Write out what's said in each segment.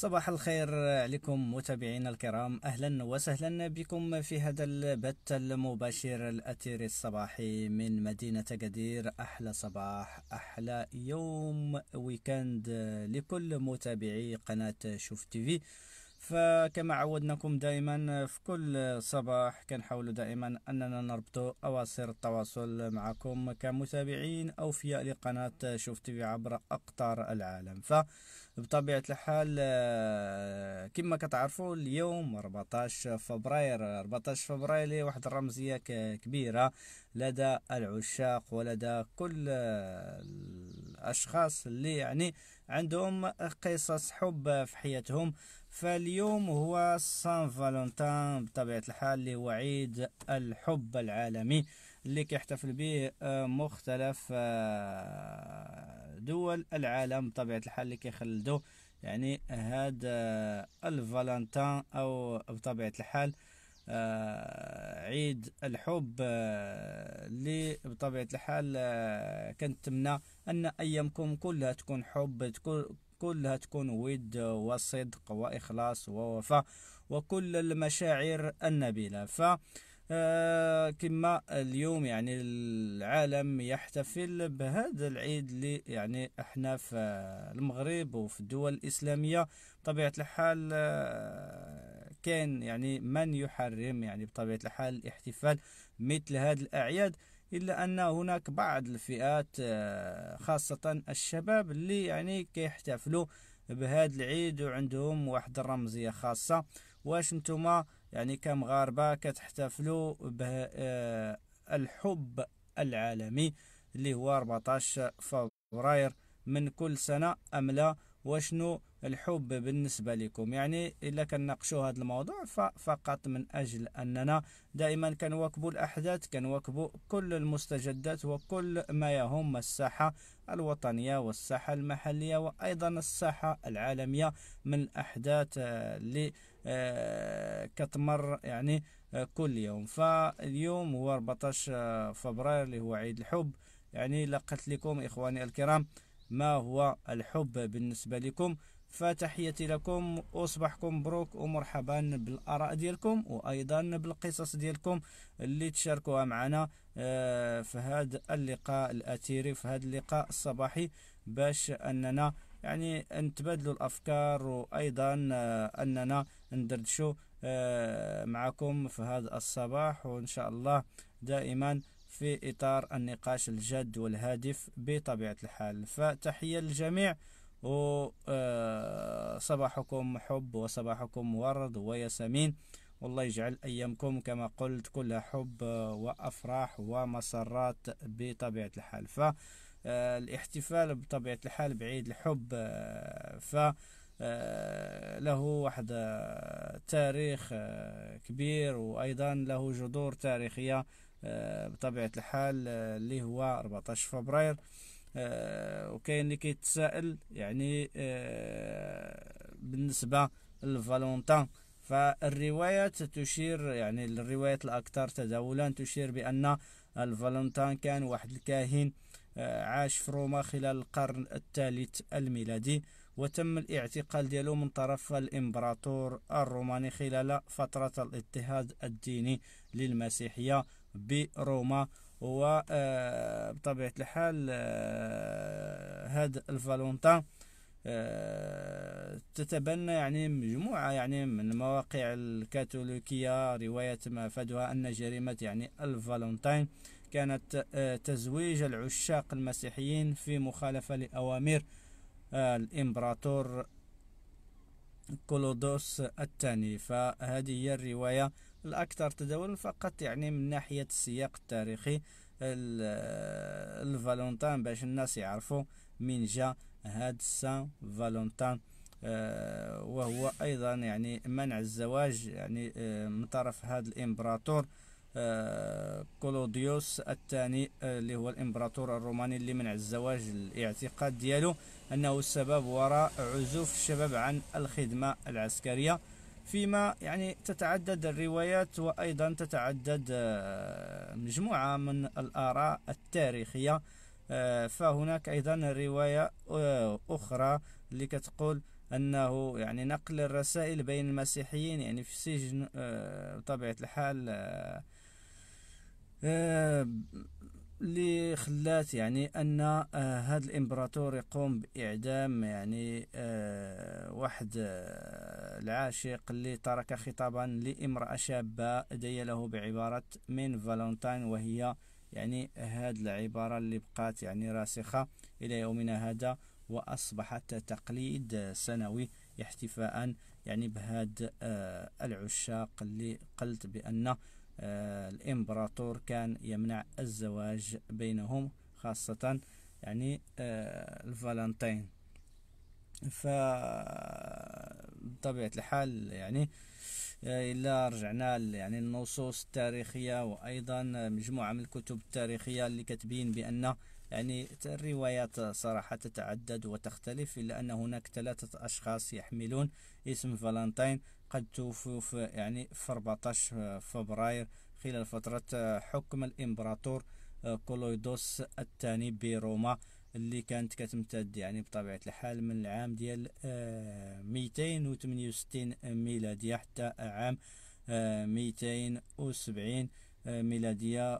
صباح الخير عليكم متابعينا الكرام اهلا وسهلا بكم في هذا البث المباشر الاثير الصباحي من مدينه قدير احلى صباح احلى يوم ويكند لكل متابعي قناه شوف تيفي فكما عودناكم دائما في كل صباح كنحاول دائما اننا نربطوا اواصر التواصل معكم كمتابعين اوفياء لقناه شوف تيفي عبر اقطار العالم فبطبيعه الحال آه، كما كتعرفوا اليوم 14 فبراير 14 فبراير واحد الرمزيه كبيره لدى العشاق ولدى كل آه، الاشخاص اللي يعني عندهم قصص حب في حياتهم فاليوم هو سان فالونتان بطبيعة الحال اللي هو عيد الحب العالمي اللي كيحتفل به آه، مختلف آه، دول العالم بطبيعة الحال اللي كيخلدوا يعني هاد آه، الفالنتان أو بطبيعة الحال عيد الحب اللي بطبيعة الحال كنتمنى أن أيامكم كلها تكون حب تكون كلها تكون ود وصدق وإخلاص ووفاء وكل المشاعر النبيلة ف آه، كما اليوم يعني العالم يحتفل بهذا العيد اللي يعني احنا في المغرب وفي الدول الإسلامية بطبيعة الحال آه، كان يعني من يحرم يعني بطبيعة الحال الاحتفال مثل هذه الأعياد إلا أن هناك بعض الفئات آه، خاصة الشباب اللي يعني كيحتفلوا بهذا العيد وعندهم واحد الرمزية خاصة واش نتوما يعني كمغاربة كتحتفلوا آه، الحب العالمي اللي هو 14 فبراير من كل سنة أم لا وشنو الحب بالنسبة لكم يعني إلا كنناقشوا هذا الموضوع فقط من أجل أننا دائما كنواكبوا الأحداث كنواكبوا كل المستجدات وكل ما يهم الساحة الوطنية والساحة المحلية وأيضا الساحة العالمية من الأحداث اللي آه، آه، كتمر يعني آه، كل يوم فاليوم هو 14 فبراير اللي هو عيد الحب يعني لقيت لكم إخواني الكرام ما هو الحب بالنسبة لكم فتحيتي لكم وصباحكم مبروك ومرحبا بالاراء ديالكم وايضا بالقصص ديالكم اللي تشاركوها معنا آه، في هذا اللقاء الاثيري في هذا اللقاء الصباحي باش اننا يعني نتبادلوا الافكار وايضا آه، اننا ندردشوا آه، معكم في هذا الصباح وان شاء الله دائما في اطار النقاش الجاد والهادف بطبيعه الحال فتحيه للجميع وصباحكم حب وصباحكم ورد وياسمين والله يجعل أيامكم كما قلت كلها حب وأفراح ومسرات بطبيعة الحال فالاحتفال بطبيعة الحال بعيد الحب ف له واحد تاريخ كبير وأيضا له جذور تاريخية بطبيعة الحال اللي هو 14 فبراير آه، وكاين اللي كيتسائل يعني آه، بالنسبه لفالونتان فالروايات تشير يعني الروايات الاكثر تداولا تشير بان الفالونتان كان واحد الكاهن آه، عاش في روما خلال القرن الثالث الميلادي وتم الاعتقال ديالو من طرف الامبراطور الروماني خلال فترة الاضطهاد الديني للمسيحية بروما هو آه، بطبيعة الحال هذا آه، الفالونتا آه، تتبنى يعني مجموعة يعني من مواقع الكاثوليكية رواية ما فادها أن جريمة يعني الفالونتاين كانت تزويج العشاق المسيحيين في مخالفة لأوامر الإمبراطور كولودوس الثاني فهذه هي الرواية الأكثر تداولا فقط يعني من ناحية السياق التاريخي الفالونتان باش الناس يعرفوا من جا هاد سان فالونتان آه، وهو أيضا يعني منع الزواج يعني آه، من طرف هذا الإمبراطور كلوديوس آه، كولوديوس الثاني اللي هو الإمبراطور الروماني اللي منع الزواج الاعتقاد ديالو أنه السبب وراء عزوف الشباب عن الخدمة العسكرية فيما يعني تتعدد الروايات وأيضا تتعدد آه، مجموعة من الآراء التاريخية آه، فهناك أيضا رواية آه، أخرى اللي كتقول أنه يعني نقل الرسائل بين المسيحيين يعني في السجن بطبيعة الحال اللي خلات يعني ان آه، هذا الامبراطور يقوم باعدام يعني آه، واحد آه، العاشق اللي ترك خطابا لامراه شابه ديله بعباره من فالنتاين وهي يعني هذه العباره اللي بقات يعني راسخه الى يومنا هذا واصبحت تقليد سنوي احتفاء يعني بهاد العشاق اللي قلت بان آه، الإمبراطور كان يمنع الزواج بينهم خاصة يعني آه، الفالنتين ف بطبيعة الحال يعني آه، إلا رجعنا يعني النصوص التاريخية وأيضا مجموعة من الكتب التاريخية اللي كتبين بأن يعني الروايات صراحة تتعدد وتختلف إلا أن هناك ثلاثة أشخاص يحملون اسم فالنتين قد توفى في يعني في 14 آه، فبراير خلال فترة آه، حكم الإمبراطور آه، كولويدوس الثاني بروما اللي كانت كتمتد يعني بطبيعة الحال من العام ديال 268 ميلادية حتى عام 270 آه، ميلادية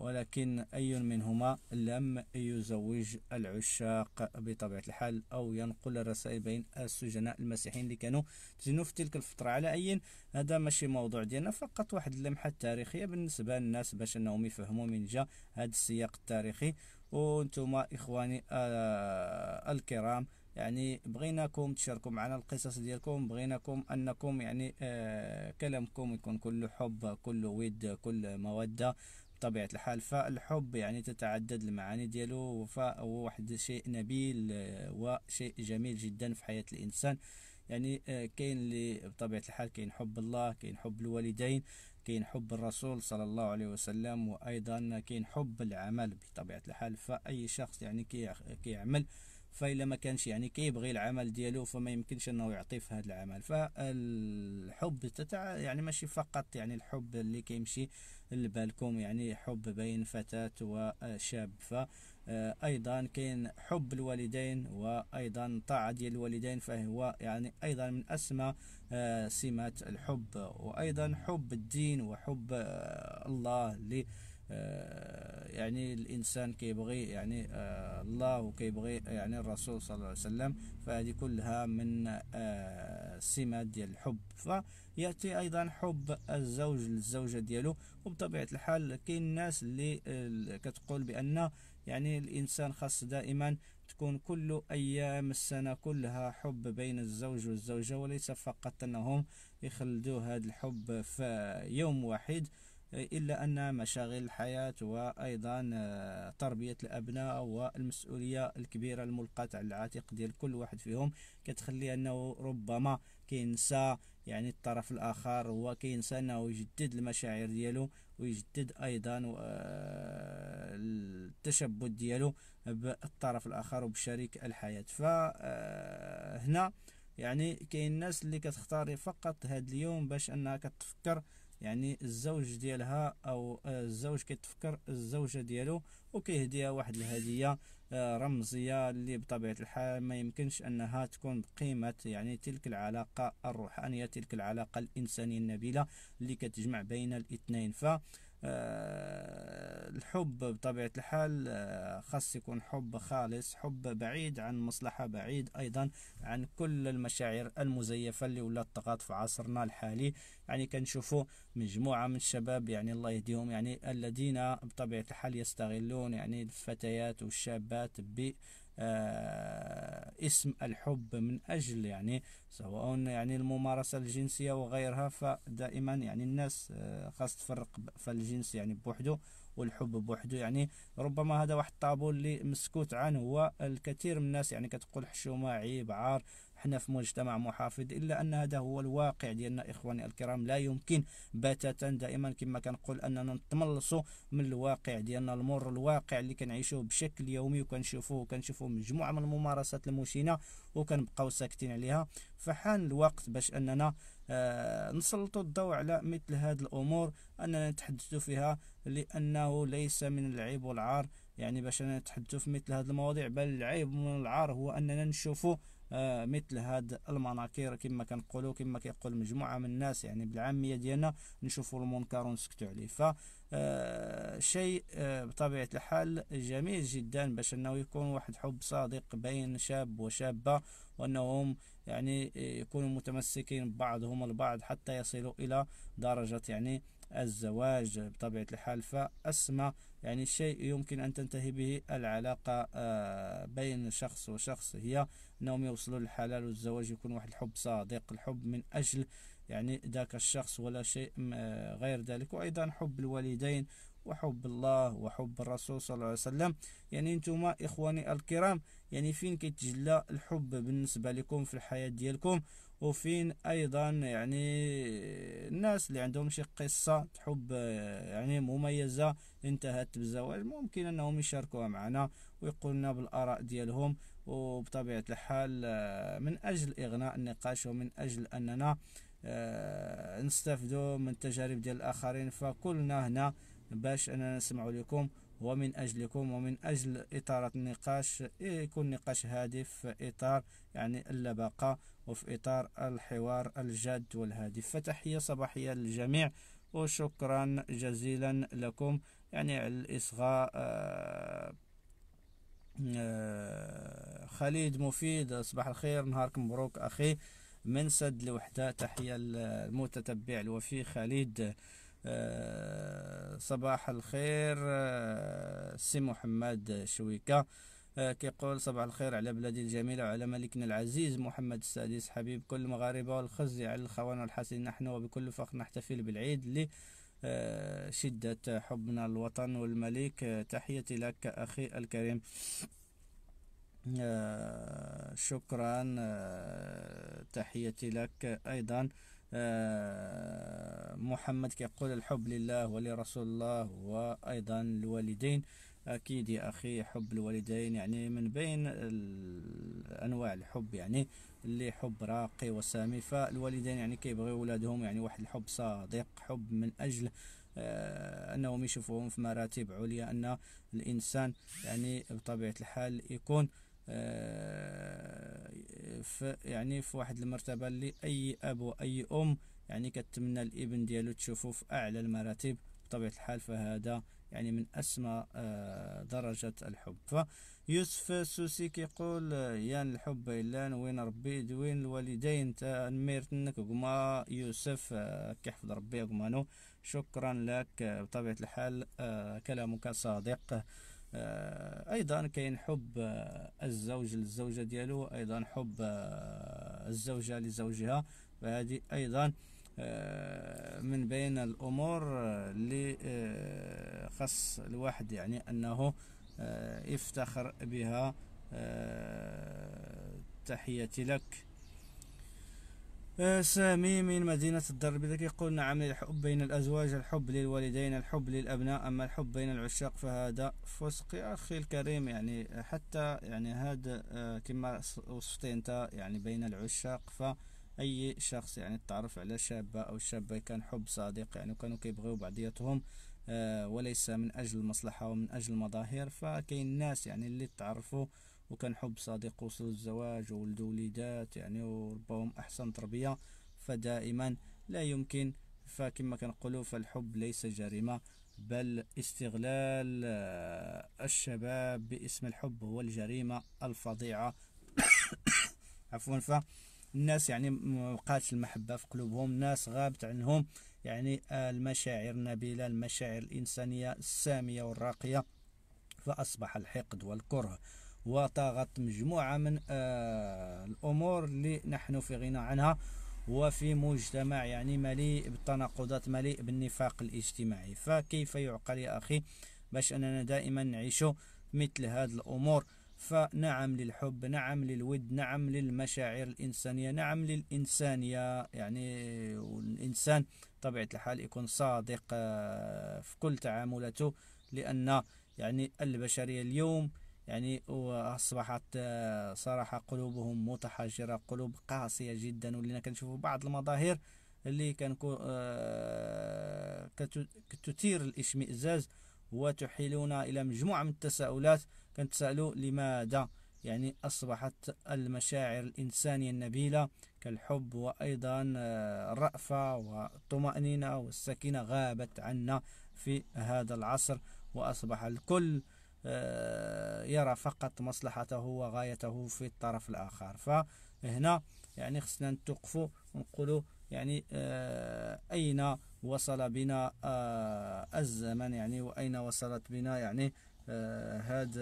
ولكن أي منهما لم يزوج العشاق بطبيعة الحال أو ينقل الرسائل بين السجناء المسيحيين اللي كانوا تجنوا في تلك الفترة على أي هذا ماشي موضوع ديالنا فقط واحد اللمحة التاريخية بالنسبة للناس باش أنهم يفهموا من جا هذا السياق التاريخي وانتم إخواني آه، الكرام يعني بغيناكم تشاركوا معنا القصص ديالكم بغيناكم انكم يعني آه كلامكم يكون كله حب كله ود كل موده بطبيعه الحال فالحب يعني تتعدد المعاني ديالو فهو واحد شيء نبيل آه، وشيء جميل جدا في حياه الانسان يعني آه، كاين اللي بطبيعه الحال كاين حب الله كاين حب الوالدين كاين حب الرسول صلى الله عليه وسلم وايضا كاين حب العمل بطبيعه الحال فاي شخص يعني كيعمل كي فإلا ما كانش يعني كيبغي العمل ديالو فما يمكنش انه يعطيه في هذا العمل فالحب تتع يعني ماشي فقط يعني الحب اللي كيمشي لبالكم يعني حب بين فتاة وشاب ف آه، ايضا كاين حب الوالدين وايضا طاعة ديال الوالدين فهو يعني ايضا من اسمى آه، سمات الحب وايضا حب الدين وحب آه، الله آه، يعني الانسان كيبغي يعني آه، الله وكيبغي يعني الرسول صلى الله عليه وسلم فهذه كلها من آه، سمات ديال الحب فياتي ايضا حب الزوج للزوجه ديالو وبطبيعه الحال كاين الناس اللي كتقول بان يعني الانسان خاص دائما تكون كل ايام السنه كلها حب بين الزوج والزوجه وليس فقط انهم يخلدوا هذا الحب في يوم واحد إلا أن مشاغل الحياة وأيضا آه، تربية الأبناء والمسؤولية الكبيرة الملقاة على العاتق ديال كل واحد فيهم كتخلي أنه ربما كينسى يعني الطرف الآخر وكينسى أنه يجدد المشاعر ديالو ويجدد أيضا آه، التشبث ديالو بالطرف الآخر وبشريك الحياة فهنا آه، يعني كاين الناس اللي كتختار فقط هذا اليوم باش انها كتفكر يعني الزوج ديالها او آه، الزوج كيتفكر الزوجه ديالو وكيهديها واحد الهديه آه، رمزيه اللي بطبيعه الحال ما يمكنش انها تكون بقيمه يعني تلك العلاقه الروحانيه تلك العلاقه الانسانيه النبيله اللي كتجمع بين الاثنين ف آه، الحب بطبيعة الحال آه، خاص يكون حب خالص حب بعيد عن مصلحة بعيد أيضا عن كل المشاعر المزيفة اللي ولات طغات في عصرنا الحالي يعني كنشوفوا مجموعة من الشباب يعني الله يهديهم يعني الذين بطبيعة الحال يستغلون يعني الفتيات والشابات ب آه، اسم الحب من أجل يعني سواء يعني الممارسة الجنسية وغيرها فدائما يعني الناس آه، خاص تفرق فالجنس يعني بوحده والحب بوحده يعني ربما هذا واحد الطابو اللي مسكوت عنه والكثير من الناس يعني كتقول حشومة عيب عار حنا في مجتمع محافظ إلا أن هذا هو الواقع ديالنا إخواني الكرام لا يمكن بتاتا دائما كما كنقول أننا نتملصوا من الواقع ديالنا المر الواقع اللي كنعيشوه بشكل يومي وكنشوفوه كنشوفوه مجموعة من الممارسات المشينة وكنبقاو ساكتين عليها فحان الوقت باش أننا آه نسلطوا الضوء على مثل هذه الأمور أننا نتحدثوا فيها لأنه ليس من العيب والعار يعني باش نتحدثوا في مثل هذه المواضيع بل العيب من العار هو أننا نشوفوا آه، مثل هاد المناكير كما كنقولوا كما كيقول مجموعه من الناس يعني بالعاميه ديالنا نشوفوا المنكر ونسكتوا عليه ف آه، شيء آه، بطبيعه الحال جميل جدا باش انه يكون واحد حب صادق بين شاب وشابه وانهم يعني يكونوا متمسكين بعضهم البعض حتى يصلوا الى درجه يعني الزواج بطبيعة الحال فأسمى يعني شيء يمكن أن تنتهي به العلاقة آه، بين شخص وشخص هي أنهم يوصلوا للحلال والزواج يكون واحد الحب صادق الحب من أجل يعني ذاك الشخص ولا شيء آه، غير ذلك وأيضا حب الوالدين وحب الله وحب الرسول صلى الله عليه وسلم يعني انتم اخواني الكرام يعني فين كيتجلى الحب بالنسبه لكم في الحياه ديالكم وفين ايضا يعني الناس اللي عندهم شي قصه حب يعني مميزه انتهت بالزواج ممكن انهم يشاركوها معنا ويقولنا بالاراء ديالهم وبطبيعه الحال من اجل اغناء النقاش ومن اجل اننا آه، نستفدوا من تجارب ديال الاخرين فكلنا هنا باش اننا نسمع لكم ومن أجلكم ومن أجل إطارة النقاش يكون نقاش هادف في إطار يعني اللباقة وفي إطار الحوار الجاد والهادف فتحية صباحية للجميع وشكرا جزيلا لكم يعني على الإصغاء آه، آه، خليد مفيد صباح الخير نهارك مبروك أخي من سد الوحدة تحية المتتبع الوفي خالد آه، صباح الخير سي محمد شويكه آه، كيقول صباح الخير على بلادي الجميلة وعلى ملكنا العزيز محمد السادس حبيب كل المغاربة والخزي على الخوان والحسين نحن وبكل فخر نحتفل بالعيد ل آه، شده حبنا الوطن والملك آه، تحيتي لك أخي الكريم شكرا آه تحيتي لك أيضا محمد كيقول الحب لله ولرسول الله وأيضا الوالدين اكيد يا اخي حب الوالدين يعني من بين انواع الحب يعني اللي حب راقي وسامي فالوالدين يعني كيبغيو ولادهم يعني واحد الحب صادق حب من اجل آه انهم يشوفوهم في مراتب عليا ان الانسان يعني بطبيعه الحال يكون آه في يعني في واحد المرتبه اللي اي اب واي ام يعني كتمنى الابن ديالو تشوفه في اعلى المراتب بطبيعه الحال فهذا يعني من أسمى آه، درجة الحب فيوسف السوسي كيقول آه، يان الحب إلان وين ربي وين الوالدين نميرتنك كما يوسف آه، كيحفظ ربي كمانو شكرا لك بطبيعة الحال كلامك صادق ايضا كاين حب الزوج للزوجه ديالو ايضا حب الزوجه لزوجها فهذه ايضا آه، من بين الامور اللي آه، آه، خص الواحد يعني انه يفتخر بها تحياتي لك سامي من مدينة الدار البيضاء كيقول نعم الحب بين الأزواج الحب للوالدين الحب للأبناء أما الحب بين العشاق فهذا فسق يا أخي الكريم يعني حتى يعني هذا كما وصفتي أنت يعني بين العشاق ف اي شخص يعني تعرف على شابه او شابه كان حب صادق يعني كانوا كيبغيو بعضياتهم آه وليس من اجل المصلحه ومن اجل المظاهر فكاين الناس يعني اللي تعرفوا وكان حب صادق وصلوا الزواج وولدوا وليدات يعني وربهم احسن تربيه فدائما لا يمكن فكما كنقولوا فالحب ليس جريمه بل استغلال آه، الشباب باسم الحب هو الجريمه الفظيعه عفوا ف الناس يعني وقعت المحبة في قلوبهم الناس غابت عنهم يعني آه، المشاعر النبيلة المشاعر الإنسانية السامية والراقية فأصبح الحقد والكره وطاغت مجموعة من آه، الأمور اللي نحن في غنى عنها وفي مجتمع يعني مليء بالتناقضات مليء بالنفاق الاجتماعي فكيف يعقل يا أخي باش أننا دائما نعيش مثل هذه الأمور فنعم للحب نعم للود نعم للمشاعر الإنسانية نعم للإنسانية يعني والإنسان طبيعة الحال يكون صادق آه، في كل تعاملاته لأن يعني البشرية اليوم يعني أصبحت آه، صراحة قلوبهم متحجرة قلوب قاسية جدا ولينا كنشوفوا بعض المظاهر اللي كان آه، كتثير الاشمئزاز وتحيلونا إلى مجموعة من التساؤلات كنتسألوا لماذا يعني أصبحت المشاعر الإنسانية النبيلة كالحب وأيضا آه، الرأفة والطمأنينة والسكينة غابت عنا في هذا العصر وأصبح الكل آه، يرى فقط مصلحته وغايته في الطرف الآخر فهنا يعني خصنا نتوقفوا ونقولوا يعني آه، أين وصل بنا آه، الزمن يعني وأين وصلت بنا يعني آه، هذا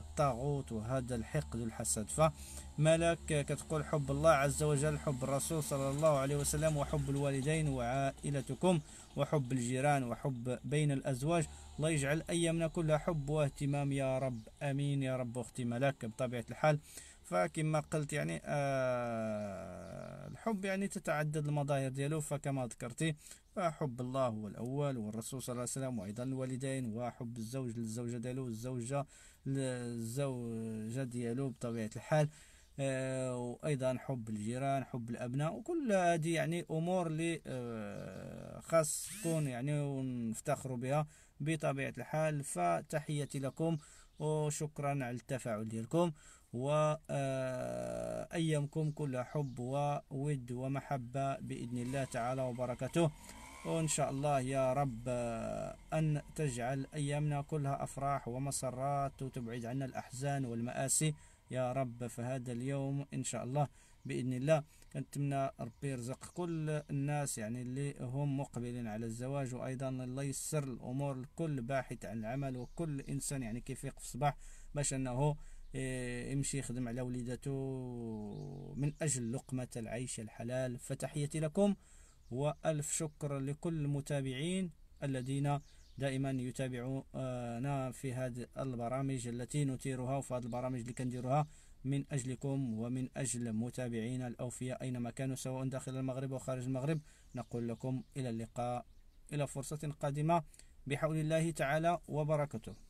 الطاغوت وهذا الحقد والحسد فملك كتقول حب الله عز وجل حب الرسول صلى الله عليه وسلم وحب الوالدين وعائلتكم وحب الجيران وحب بين الأزواج الله يجعل أيامنا كلها حب واهتمام يا رب أمين يا رب أختي ملك بطبيعة الحال فكما قلت يعني آه الحب يعني تتعدد المظاهر ديالو فكما ذكرتي فحب الله هو الاول والرسول صلى الله عليه وسلم وايضا الوالدين وحب الزوج للزوجه ديالو والزوجه للزوجه ديالو بطبيعه الحال آه وايضا حب الجيران حب الابناء وكل هذه يعني امور اللي آه خاص تكون يعني ونفتخروا بها بطبيعه الحال فتحيتي لكم وشكرا على التفاعل ديالكم وأيامكم آه، كلها حب وود ومحبة بإذن الله تعالى وبركاته وإن شاء الله يا رب آه، أن تجعل أيامنا كلها أفراح ومسرات وتبعد عنا الأحزان والمآسي يا رب فهذا اليوم إن شاء الله باذن الله كنتمنى ربي يرزق كل الناس يعني اللي هم مقبلين على الزواج وايضا الله ييسر الامور لكل باحث عن العمل وكل انسان يعني كيفيق في الصباح باش انه آه، يمشي يخدم على وليداته من اجل لقمه العيش الحلال فتحيتي لكم والف شكر لكل المتابعين الذين دائما يتابعونا في هذه البرامج التي نثيرها وفي هذه البرامج اللي كنديروها من أجلكم ومن أجل متابعينا الأوفياء أينما كانوا سواء داخل المغرب أو خارج المغرب نقول لكم إلى اللقاء إلى فرصة قادمة بحول الله تعالى وبركته